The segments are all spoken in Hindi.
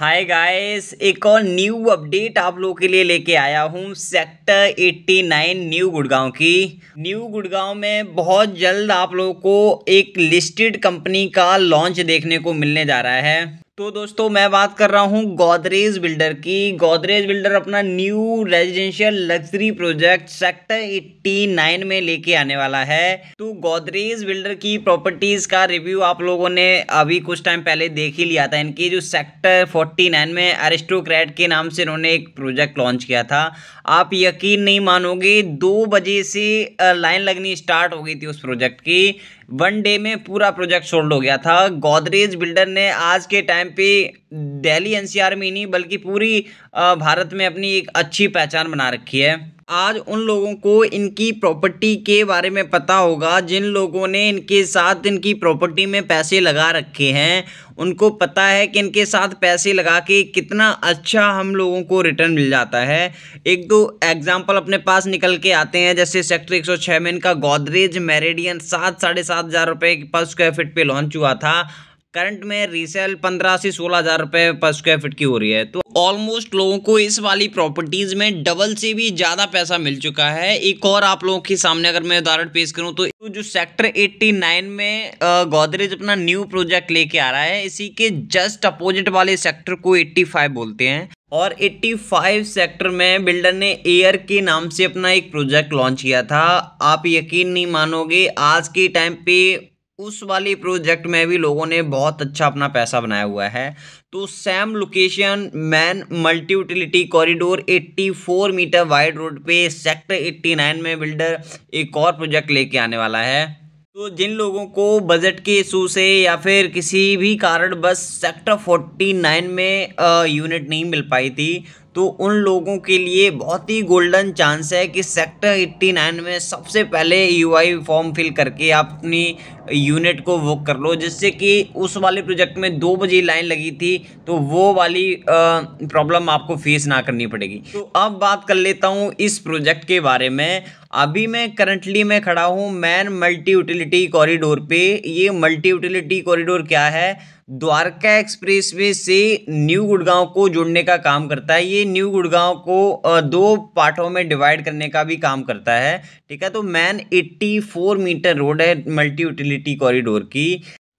हाय गाइस एक और न्यू अपडेट आप लोगों के लिए लेके आया हूँ सेक्टर 89 न्यू गुड़गांव की न्यू गुड़गांव में बहुत जल्द आप लोगों को एक लिस्टेड कंपनी का लॉन्च देखने को मिलने जा रहा है तो दोस्तों मैं बात कर रहा हूँ गोदरेज बिल्डर की गोदरेज बिल्डर अपना new residential luxury project sector 89 में लेके आने वाला है तो गोदरेज बिल्डर की प्रॉपर्टीज़ का रिव्यू आप लोगों ने अभी कुछ टाइम पहले देख ही लिया था इनकी जो सेक्टर 49 में अरिस्टोक्रेट के नाम से इन्होंने एक प्रोजेक्ट लॉन्च किया था आप यकीन नहीं मानोगे दो बजे से लाइन लगनी स्टार्ट हो गई थी उस प्रोजेक्ट की वन डे में पूरा प्रोजेक्ट सोल्ड हो गया था गोदरेज बिल्डर ने आज के टाइम पे दिल्ली एनसीआर में ही नहीं बल्कि पूरी भारत में अपनी एक अच्छी पहचान बना रखी है आज उन लोगों को इनकी प्रॉपर्टी के बारे में पता होगा जिन लोगों ने इनके साथ इनकी प्रॉपर्टी में पैसे लगा रखे हैं उनको पता है कि इनके साथ पैसे लगा के कितना अच्छा हम लोगों को रिटर्न मिल जाता है एक दो एग्जाम्पल अपने पास निकल के आते हैं जैसे सेक्टर 106 में इनका गोदरेज मेरेडियन सात साढ़े सात हज़ार रुपये पर स्क्वायर फिट पे लॉन्च हुआ था करंट में रीसेल पंद्रह से सोलह हज़ार रुपये पर स्क्वायर फीट की हो रही है तो ऑलमोस्ट लोगों को इस वाली प्रॉपर्टीज़ में डबल से भी ज़्यादा पैसा मिल चुका है एक और आप लोगों के सामने अगर मैं उदाहरण पेश करूं तो जो सेक्टर 89 में गोदरेज अपना न्यू प्रोजेक्ट लेके आ रहा है इसी के जस्ट अपोजिट वाले सेक्टर को एट्टी बोलते हैं और 85 सेक्टर में बिल्डर ने एयर के नाम से अपना एक प्रोजेक्ट लॉन्च किया था आप यकीन नहीं मानोगे आज के टाइम पे उस वाली प्रोजेक्ट में भी लोगों ने बहुत अच्छा अपना पैसा बनाया हुआ है तो same location main multi utility corridor 84 meter wide road पे सेक्टर 89 में बिल्डर एक और प्रोजेक्ट लेके आने वाला है तो जिन लोगों को बजट के इशू से या फिर किसी भी कारण बस सेक्टर 49 में यूनिट नहीं मिल पाई थी तो उन लोगों के लिए बहुत ही गोल्डन चांस है कि सेक्टर 89 में सबसे पहले यूआई फॉर्म फिल करके आप अपनी यूनिट को वो कर लो जिससे कि उस वाले प्रोजेक्ट में दो बजे लाइन लगी थी तो वो वाली प्रॉब्लम आपको फेस ना करनी पड़ेगी तो अब बात कर लेता हूँ इस प्रोजेक्ट के बारे में अभी मैं करंटली मैं खड़ा हूँ मैन मल्टी यूटिलिटी कॉरिडोर पे ये मल्टी यूटिलिटी कॉरिडोर क्या है द्वारका एक्सप्रेसवे से न्यू गुड़गांव को जोड़ने का काम करता है ये न्यू गुड़गांव को दो पार्टों में डिवाइड करने का भी काम करता है ठीक है तो मैन 84 मीटर रोड है मल्टी यूटिलिटी सिटी कॉरिडोर की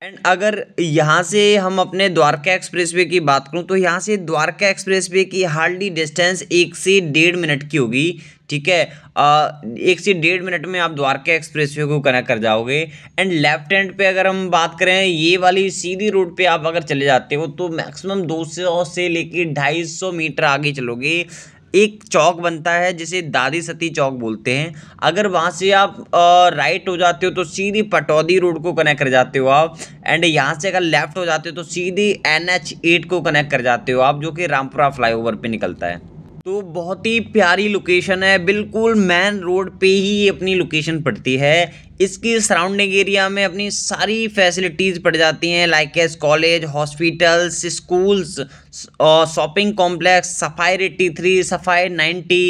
एंड अगर यहाँ से हम अपने द्वारका एक्सप्रेसवे की बात करूँ तो यहाँ से द्वारका एक्सप्रेसवे की हार्डली डिस्टेंस एक से डेढ़ मिनट की होगी ठीक है आ, एक से डेढ़ मिनट में आप द्वारका एक्सप्रेसवे को कनेक्ट कर जाओगे एंड लेफ्ट हैंड पे अगर हम बात करें ये वाली सीधी रोड पे आप अगर चले जाते हो तो मैक्सिमम दो सौ से लेकर ढाई सौ मीटर आगे चलोगे एक चौक बनता है जिसे दादी सती चौक बोलते हैं अगर वहाँ से आप राइट हो जाते हो तो सीधी पटौदी रोड को कनेक्ट कर जाते हो आप एंड यहाँ से अगर लेफ्ट हो जाते हो तो सीधी एन एच एट को कनेक्ट कर जाते हो आप जो कि रामपुरा फ्लाईओवर पे निकलता है तो बहुत ही प्यारी लोकेशन है बिल्कुल मेन रोड पे ही अपनी लोकेशन पड़ती है इसकी सराउंडिंग एरिया में अपनी सारी फैसिलिटीज़ पड़ जाती हैं like as college hospitals schools shopping complex सफाई एट्टी थ्री सफाई नाइन्टी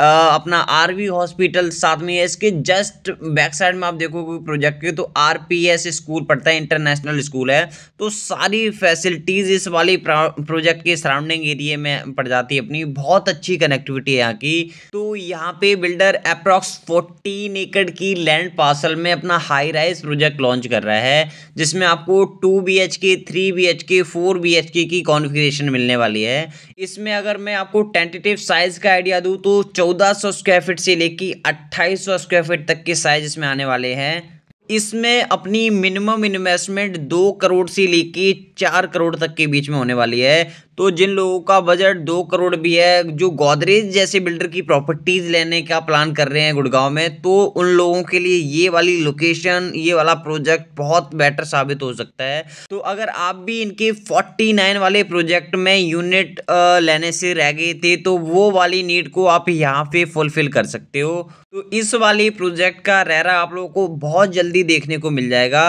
अपना आरवी हॉस्पिटल साथ में है इसके जस्ट बैक साइड में आप देखोगे प्रोजेक्ट के तो आरपीएस स्कूल पढ़ता है इंटरनेशनल स्कूल है तो सारी फैसिलिटीज़ इस वाली प्रोजेक्ट के सराउंडिंग एरिया में पड़ जाती है अपनी बहुत अच्छी कनेक्टिविटी है यहाँ की तो यहाँ पे बिल्डर अप्रॉक्स फोर्टीन एकड़ की लैंड पार्सल में अपना हाई राइज प्रोजेक्ट लॉन्च कर रहा है जिसमें आपको two B H K three B H K four B H K की कॉन्फिग्रेशन लोकेशन मिलने वाली है इसमें अगर मैं आपको टेंटेटिव साइज का आइडिया दूँ तो 1400 स्क्वायर फीट से लेकर 2800 स्क्वायर फीट तक के साइज इसमें आने वाले हैं इसमें अपनी मिनिमम इन्वेस्टमेंट दो करोड़ से लेके चार करोड़ तक के बीच में होने वाली है तो जिन लोगों का बजट दो करोड़ भी है जो गोदरेज जैसे बिल्डर की प्रॉपर्टीज़ लेने का प्लान कर रहे हैं गुड़गांव में तो उन लोगों के लिए ये वाली लोकेशन ये वाला प्रोजेक्ट बहुत बेटर साबित हो सकता है तो अगर आप भी इनके 49 वाले प्रोजेक्ट में यूनिट लेने से रह गए थे तो वो वाली नीड को आप यहाँ पे फुलफिल कर सकते हो तो इस वाले प्रोजेक्ट का रेरा आप लोगों को बहुत जल्दी देखने को मिल जाएगा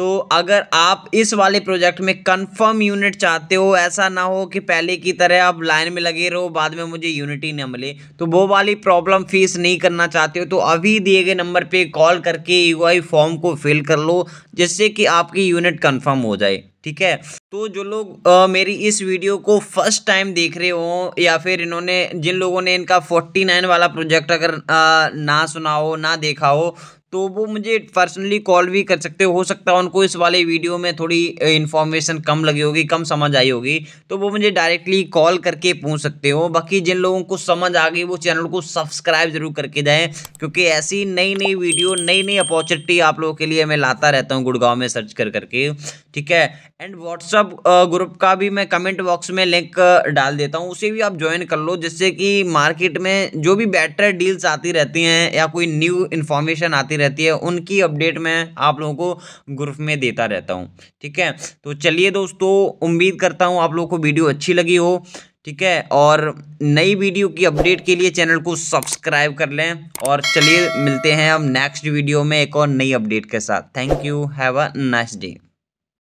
तो अगर आप इस वाले प्रोजेक्ट में कंफर्म यूनिट चाहते हो ऐसा ना हो कि पहले की तरह आप लाइन में लगे रहो बाद में मुझे यूनिट ही ना मिले तो वो वाली प्रॉब्लम फेस नहीं करना चाहते हो तो अभी दिए गए नंबर पे कॉल करके यू फॉर्म को फिल कर लो जिससे कि आपकी यूनिट कंफर्म हो जाए ठीक है तो जो लोग आ, मेरी इस वीडियो को फर्स्ट टाइम देख रहे हो या फिर इन्होंने जिन लोगों ने इनका फोर्टी नाइन वाला प्रोजेक्ट अगर आ, ना सुना हो ना देखा हो तो वो मुझे पर्सनली कॉल भी कर सकते हो सकता है उनको इस वाले वीडियो में थोड़ी इन्फॉर्मेशन कम लगी होगी कम समझ आई होगी तो वो मुझे डायरेक्टली कॉल करके पूछ सकते हो बाकी जिन लोगों को समझ आ गई वो चैनल को सब्सक्राइब जरूर करके जाएँ क्योंकि ऐसी नई नई वीडियो नई नई अपॉर्चुनिटी आप लोगों के लिए मैं लाता रहता हूँ गुड़गांव में सर्च कर करके ठीक है एंड व्हाट्सअप ग्रुप का भी मैं कमेंट बॉक्स में लिंक डाल देता हूँ उसे भी आप ज्वाइन कर लो जिससे कि मार्केट में जो भी बेटर डील्स आती रहती हैं या कोई न्यू इन्फॉर्मेशन आती रहती है उनकी अपडेट मैं आप लोगों को ग्रुप में देता रहता हूँ ठीक है तो चलिए दोस्तों उम्मीद करता हूँ आप लोगों को वीडियो अच्छी लगी हो ठीक है और नई वीडियो की अपडेट के लिए चैनल को सब्सक्राइब कर लें और चलिए मिलते हैं अब नेक्स्ट वीडियो में एक और नई अपडेट के साथ thank you have a nice day